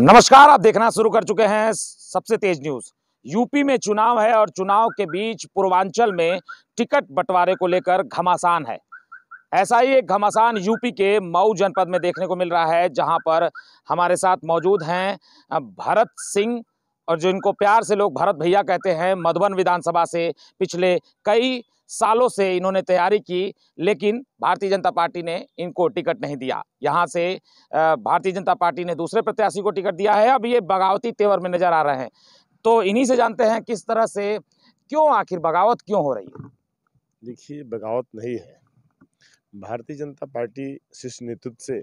नमस्कार आप देखना शुरू कर चुके हैं सबसे तेज न्यूज यूपी में चुनाव है और चुनाव के बीच पूर्वांचल में टिकट बंटवारे को लेकर घमासान है ऐसा ही एक घमासान यूपी के मऊ जनपद में देखने को मिल रहा है जहां पर हमारे साथ मौजूद हैं भरत सिंह और जिनको प्यार से लोग भरत भैया कहते हैं मधुबन विधानसभा से पिछले कई सालों से इन्होंने तैयारी की लेकिन भारतीय जनता पार्टी ने इनको टिकट नहीं दिया यहाँ से भारतीय जनता पार्टी ने दूसरे प्रत्याशी को टिकट दिया है अब ये बगावती तेवर में नज़र आ रहे हैं तो इन्हीं से जानते हैं किस तरह से क्यों आखिर बगावत क्यों हो रही है देखिए बगावत नहीं है भारतीय जनता पार्टी शीर्ष नेतृत्व से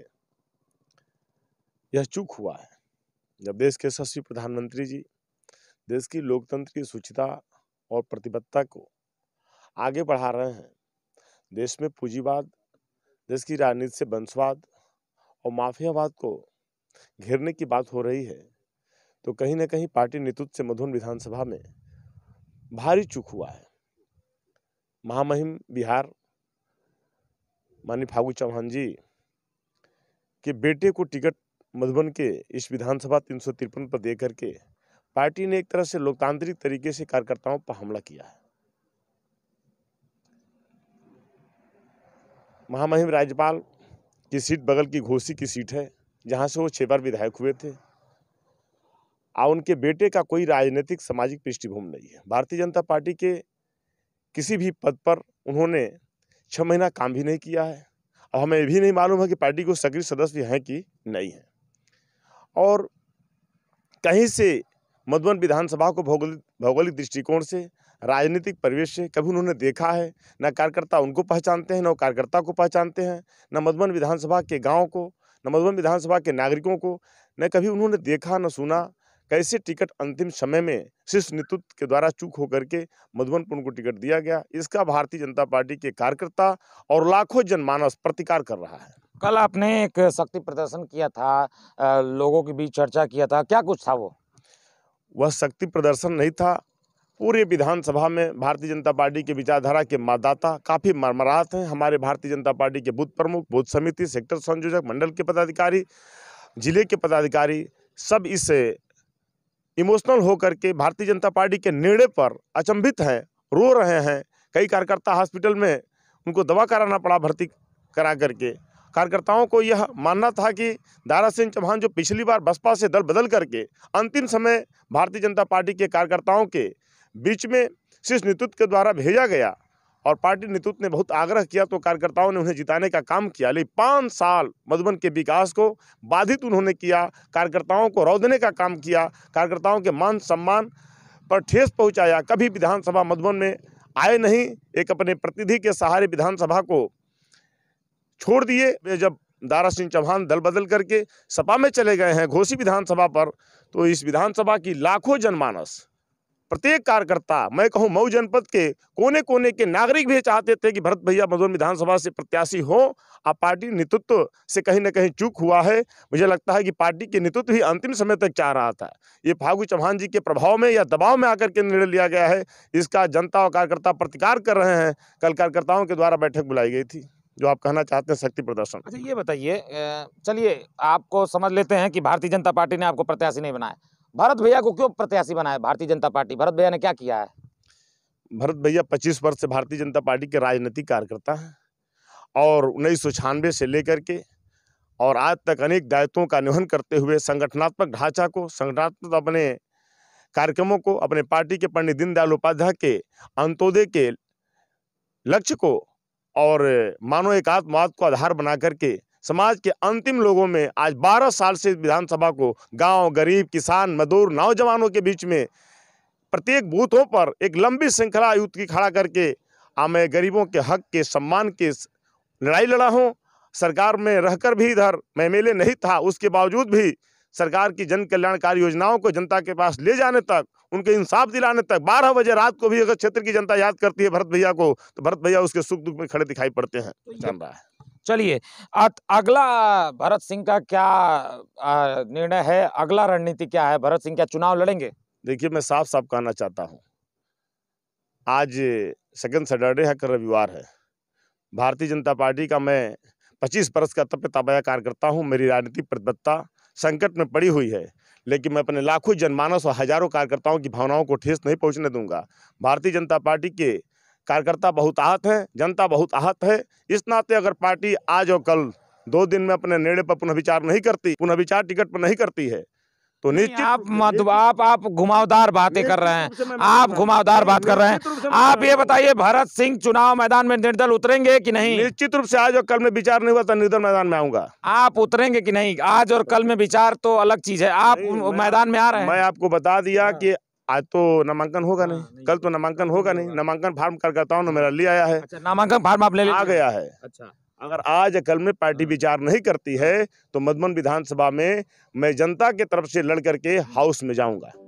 यह चूक हुआ है जब देश के यशस्वी प्रधानमंत्री जी देश की लोकतंत्र की शुचिता और प्रतिबद्धता को आगे बढ़ा रहे हैं देश में पूंजीवाद देश की राजनीति से वंशवाद और माफियावाद को घेरने की बात हो रही है तो कहीं ना कहीं पार्टी नेतृत्व से मधुबन विधानसभा में भारी चूक हुआ है महामहिम बिहार मानी फागू चौहान जी के बेटे को टिकट मधुबन के इस विधानसभा तीन पर देकर के पार्टी ने एक तरह से लोकतांत्रिक तरीके से कार्यकर्ताओं पर हमला किया है महामहिम राज्यपाल की सीट बगल की घोसी की सीट है जहाँ से वो छः बार विधायक हुए थे और उनके बेटे का कोई राजनीतिक सामाजिक पृष्ठभूमि नहीं है भारतीय जनता पार्टी के किसी भी पद पर उन्होंने छः महीना काम भी नहीं किया है और हमें भी नहीं मालूम है कि पार्टी को सक्रिय सदस्य हैं कि नहीं हैं और कहीं से मधुबन विधानसभा को भौगोलिक भौगोलिक दृष्टिकोण से राजनीतिक परिवेश से कभी उन्होंने देखा है न कार्यकर्ता उनको पहचानते हैं न कार्यकर्ता को पहचानते हैं न मधुबन विधानसभा के गाँव को न मधुबन विधानसभा के नागरिकों को न कभी उन्होंने देखा न सुना कैसे टिकट अंतिम समय में शीर्ष नेतृत्व के द्वारा चूक होकर के मधुबन पुन को टिकट दिया गया इसका भारतीय जनता पार्टी के कार्यकर्ता और लाखों जनमानस प्रतिकार कर रहा है कल आपने एक शक्ति प्रदर्शन किया था लोगों के बीच चर्चा किया था क्या कुछ था वो वह शक्ति प्रदर्शन नहीं था पूरे विधानसभा में भारतीय जनता पार्टी के विचारधारा के मतदाता काफ़ी मरमराहत हैं हमारे भारतीय जनता पार्टी के बूथ प्रमुख बूथ समिति सेक्टर संयोजक मंडल के पदाधिकारी जिले के पदाधिकारी सब इस इमोशनल होकर के भारतीय जनता पार्टी के निर्णय पर अचंभित हैं रो रहे हैं कई कार्यकर्ता हॉस्पिटल में उनको दवा कराना पड़ा भर्ती करा करके कार्यकर्ताओं को यह मानना था कि दारा सिंह चौहान जो पिछली बार बसपा से दल बदल करके अंतिम समय भारतीय जनता पार्टी के कार्यकर्ताओं के बीच में शीर्ष नेतृत्व के द्वारा भेजा गया और पार्टी नेतृत्व ने बहुत आग्रह किया तो कार्यकर्ताओं ने उन्हें जिताने का काम किया लेकिन पाँच साल मधुबन के विकास को बाधित उन्होंने किया कार्यकर्ताओं को रौदने का काम किया कार्यकर्ताओं के मान सम्मान पर ठेस पहुंचाया कभी विधानसभा मधुबन में आए नहीं एक अपने प्रतिनिधि के सहारे विधानसभा को छोड़ दिए वे जब दारा सिंह चौहान दल बदल करके सपा में चले गए हैं घोसी विधानसभा पर तो इस विधानसभा की लाखों जनमानस प्रत्येक कार्यकर्ता मैं कहूँ मऊ जनपद के कोने कोने के नागरिक भी चाहते थे कि भरत भैया मधुबन विधानसभा से प्रत्याशी हो आप पार्टी नेतृत्व से कहीं ना कहीं चूक हुआ है मुझे लगता है कि पार्टी के नेतृत्व ही अंतिम समय तक चाह रहा था ये फागू चौहान जी के प्रभाव में या दबाव में आकर के निर्णय लिया गया है इसका जनता और कार्यकर्ता प्रतिकार कर रहे हैं कल कार्यकर्ताओं के द्वारा बैठक बुलाई गई थी जो आप कहना चाहते हैं शक्ति प्रदर्शन अच्छा ये बताइए चलिए आपको समझ लेते हैं कि भारतीय जनता पार्टी ने आपको प्रत्याशी नहीं बनाया भरत भैया को क्यों प्रत्याशी बनाया भारतीय जनता पार्टी भरत भैया ने क्या किया है भरत भैया पच्चीस वर्ष से भारतीय जनता पार्टी के राजनीतिक कार्यकर्ता हैं और उन्नीस से लेकर के और आज तक अनेक दायित्वों का निवहन करते हुए संगठनात्मक ढांचा को संगठनात्मक अपने कार्यक्रमों को अपने पार्टी के पंडित दीनदयाल उपाध्याय के अंत्योदय के लक्ष्य को और मानव एकात्मवाद को आधार बना करके समाज के अंतिम लोगों में आज 12 साल से विधानसभा को गांव गरीब किसान मजदूर नौजवानों के बीच में प्रत्येक बूथों पर एक लंबी श्रृंखला युद्ध की खड़ा करके आ मैं गरीबों के हक के सम्मान के लड़ाई लड़ा हूँ सरकार में रहकर भी इधर मैं एमएलए नहीं था उसके बावजूद भी सरकार की जन कल्याणकारी योजनाओं को जनता के पास ले जाने तक उनके इंसाफ दिलाने तक बारह बजे रात को भी अगर क्षेत्र की जनता याद करती है भरत भैया को तो भरत भैया उसके सुख दुख में खड़े दिखाई पड़ते हैं तो जान रहा है चलिए अगला भरत सिंह का क्या निर्णय है अगला रणनीति क्या है भरत सिंह क्या चुनाव लड़ेंगे देखिए मैं साफ साफ कहना चाहता हूँ आज सेकंड सैटरडे है कल रविवार है भारतीय जनता पार्टी का मैं पच्चीस बरस का तप्य तबाया कार्यकर्ता हूँ मेरी राजनीतिक प्रतिबद्धता संकट में पड़ी हुई है लेकिन मैं अपने लाखों जनमानस और हजारों कार्यकर्ताओं की भावनाओं को ठेस नहीं पहुँचने दूंगा भारतीय जनता पार्टी के कार्यकर्ता बहुत आहत हैं जनता बहुत आहत है इस नाते अगर पार्टी आज और कल दो दिन में अपने निर्णय पर पुनर्विचार नहीं करती विचार टिकट पर नहीं करती है तो निश्चित आप मतलब आप आप घुमावदार बातें कर रहे हैं आप घुमावदार बात कर रहे हैं आप ये बताइए भरत सिंह चुनाव मैदान में निर्दल उतरेंगे कि नहीं निश्चित रूप से आज और कल में विचार नहीं हुआ तो निर्दल मैदान में आऊंगा आप उतरेंगे कि नहीं आज और कल में विचार तो अलग चीज है आप मैदान में आ रहे हैं मैं आपको बता दिया हाँ। कि आज तो नामांकन होगा हाँ, नहीं।, नहीं कल तो नामांकन होगा नहीं नामांकन फार्म कार्यकर्ताओं ने मेरा ले आया है अच्छा, नामांकन फार्म आप ले, आ गया है अच्छा अगर आज कल में पार्टी हाँ। विचार नहीं करती है तो मधुबन विधानसभा में मैं जनता के तरफ से लड़ करके हाउस में जाऊंगा